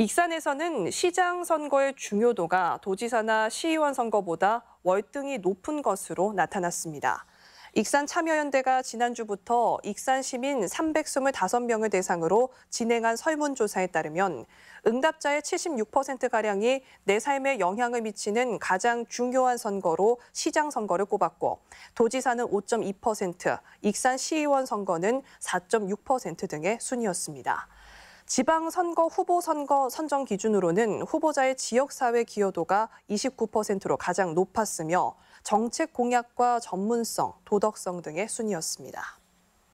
익산에서는 시장 선거의 중요도가 도지사나 시의원 선거보다 월등히 높은 것으로 나타났습니다. 익산 참여연대가 지난주부터 익산 시민 325명을 대상으로 진행한 설문조사에 따르면 응답자의 76%가량이 내 삶에 영향을 미치는 가장 중요한 선거로 시장 선거를 꼽았고 도지사는 5.2%, 익산 시의원 선거는 4.6% 등의 순이었습니다. 지방선거 후보 선거 선정 기준으로는 후보자의 지역사회 기여도가 29%로 가장 높았으며 정책 공약과 전문성, 도덕성 등의 순이었습니다.